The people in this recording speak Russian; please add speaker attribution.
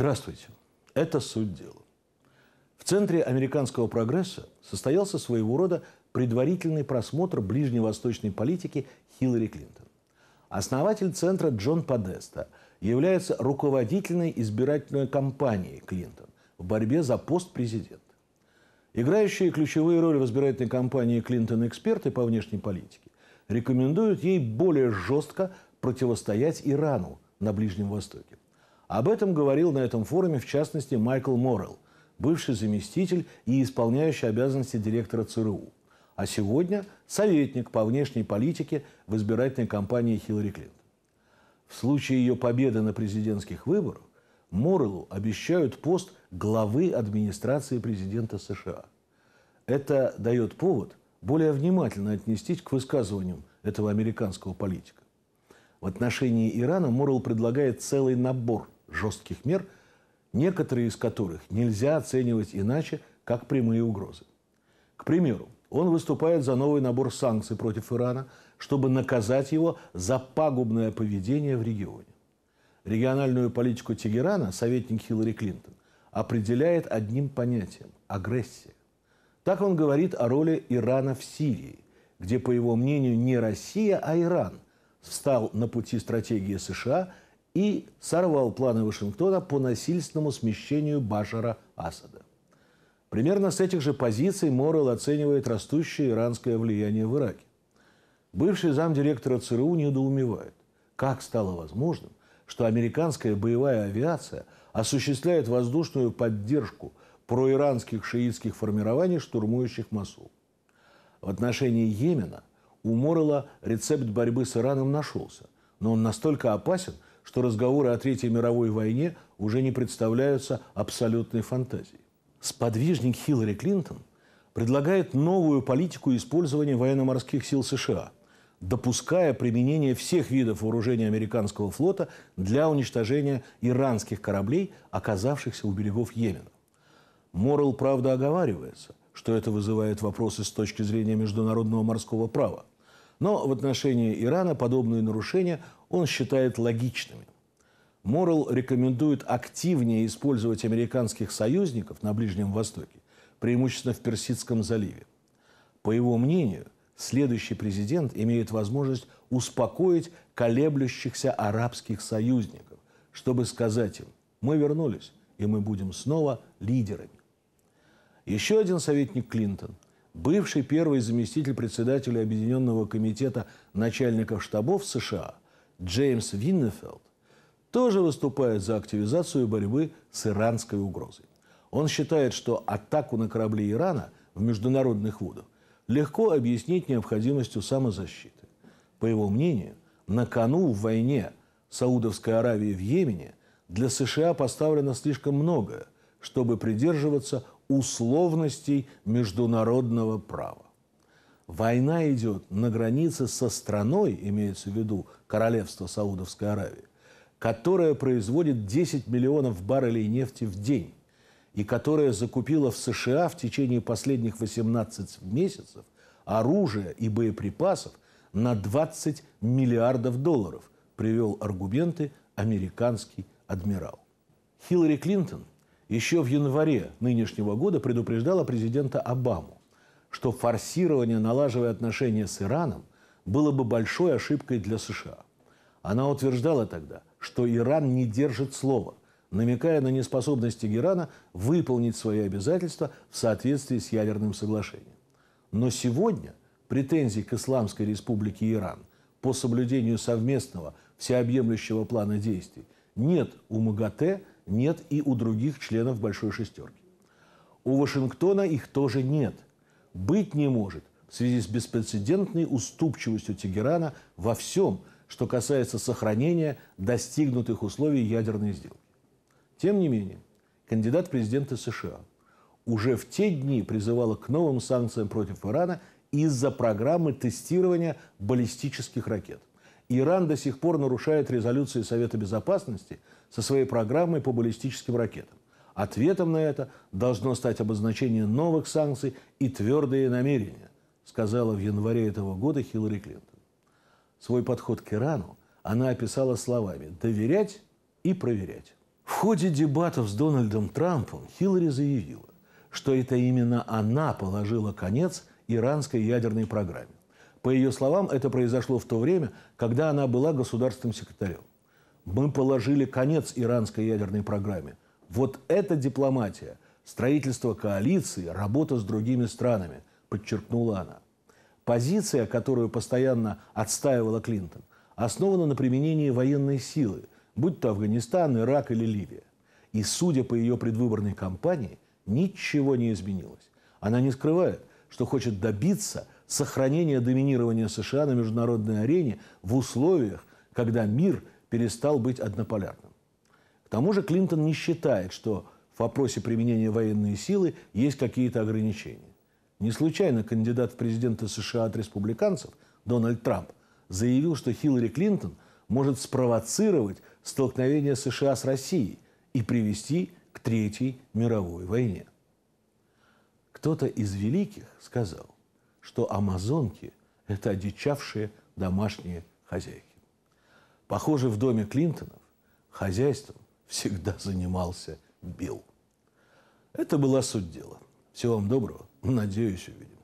Speaker 1: Здравствуйте. Это суть дела. В центре американского прогресса состоялся своего рода предварительный просмотр ближневосточной политики Хиллари Клинтон. Основатель центра Джон Подеста является руководительной избирательной кампанией Клинтон в борьбе за пост президента. Играющие ключевые роли в избирательной кампании Клинтон эксперты по внешней политике рекомендуют ей более жестко противостоять Ирану на Ближнем Востоке. Об этом говорил на этом форуме, в частности, Майкл Моррелл, бывший заместитель и исполняющий обязанности директора ЦРУ, а сегодня советник по внешней политике в избирательной кампании Хиллари Клинтон. В случае ее победы на президентских выборах Мореллу обещают пост главы администрации президента США. Это дает повод более внимательно отнестись к высказываниям этого американского политика. В отношении Ирана Моррелл предлагает целый набор – жестких мер, некоторые из которых нельзя оценивать иначе, как прямые угрозы. К примеру, он выступает за новый набор санкций против Ирана, чтобы наказать его за пагубное поведение в регионе. Региональную политику Тегерана советник Хиллари Клинтон определяет одним понятием – агрессия. Так он говорит о роли Ирана в Сирии, где, по его мнению, не Россия, а Иран встал на пути стратегии США – и сорвал планы Вашингтона по насильственному смещению Башара Асада. Примерно с этих же позиций Моррелл оценивает растущее иранское влияние в Ираке. Бывший замдиректора ЦРУ недоумевает, как стало возможным, что американская боевая авиация осуществляет воздушную поддержку проиранских шиитских формирований, штурмующих Масул. В отношении Йемена у Моррелла рецепт борьбы с Ираном нашелся, но он настолько опасен – что разговоры о Третьей мировой войне уже не представляются абсолютной фантазией. Сподвижник Хиллари Клинтон предлагает новую политику использования военно-морских сил США, допуская применение всех видов вооружения американского флота для уничтожения иранских кораблей, оказавшихся у берегов Йемена. Моррелл, правда, оговаривается, что это вызывает вопросы с точки зрения международного морского права. Но в отношении Ирана подобные нарушения он считает логичными. Моррелл рекомендует активнее использовать американских союзников на Ближнем Востоке, преимущественно в Персидском заливе. По его мнению, следующий президент имеет возможность успокоить колеблющихся арабских союзников, чтобы сказать им «Мы вернулись, и мы будем снова лидерами». Еще один советник Клинтон, бывший первый заместитель председателя Объединенного комитета начальников штабов США Джеймс Виннефелд тоже выступает за активизацию борьбы с иранской угрозой. Он считает, что атаку на корабли Ирана в международных водах легко объяснить необходимостью самозащиты. По его мнению, на кону в войне Саудовской Аравии в Йемене для США поставлено слишком многое – чтобы придерживаться условностей международного права. Война идет на границе со страной, имеется в виду королевство Саудовской Аравии, которая производит 10 миллионов баррелей нефти в день и которая закупила в США в течение последних 18 месяцев оружие и боеприпасов на 20 миллиардов долларов, привел аргументы американский адмирал. Хиллари Клинтон – еще в январе нынешнего года предупреждала президента Обаму, что форсирование, налаживая отношения с Ираном, было бы большой ошибкой для США. Она утверждала тогда, что Иран не держит слова, намекая на неспособность Тегерана выполнить свои обязательства в соответствии с ядерным соглашением. Но сегодня претензий к Исламской республике Иран по соблюдению совместного всеобъемлющего плана действий нет у МАГАТЭ – нет и у других членов «Большой шестерки». У Вашингтона их тоже нет. Быть не может в связи с беспрецедентной уступчивостью Тегерана во всем, что касается сохранения достигнутых условий ядерной сделки. Тем не менее, кандидат президента США уже в те дни призывала к новым санкциям против Ирана из-за программы тестирования баллистических ракет. Иран до сих пор нарушает резолюции Совета Безопасности со своей программой по баллистическим ракетам. Ответом на это должно стать обозначение новых санкций и твердые намерения, сказала в январе этого года Хиллари Клинтон. Свой подход к Ирану она описала словами «доверять и проверять». В ходе дебатов с Дональдом Трампом Хиллари заявила, что это именно она положила конец иранской ядерной программе. По ее словам, это произошло в то время, когда она была государственным секретарем. Мы положили конец иранской ядерной программе. Вот это дипломатия, строительство коалиции, работа с другими странами, подчеркнула она. Позиция, которую постоянно отстаивала Клинтон, основана на применении военной силы, будь то Афганистан, Ирак или Ливия. И, судя по ее предвыборной кампании, ничего не изменилось. Она не скрывает, что хочет добиться – сохранения доминирования США на международной арене в условиях, когда мир перестал быть однополярным. К тому же Клинтон не считает, что в вопросе применения военной силы есть какие-то ограничения. Не случайно кандидат в президенты США от республиканцев Дональд Трамп заявил, что Хиллари Клинтон может спровоцировать столкновение США с Россией и привести к Третьей мировой войне. Кто-то из великих сказал – что амазонки – это одичавшие домашние хозяйки. Похоже, в доме Клинтонов хозяйством всегда занимался Билл. Это была суть дела. Всего вам доброго. Надеюсь, увидим.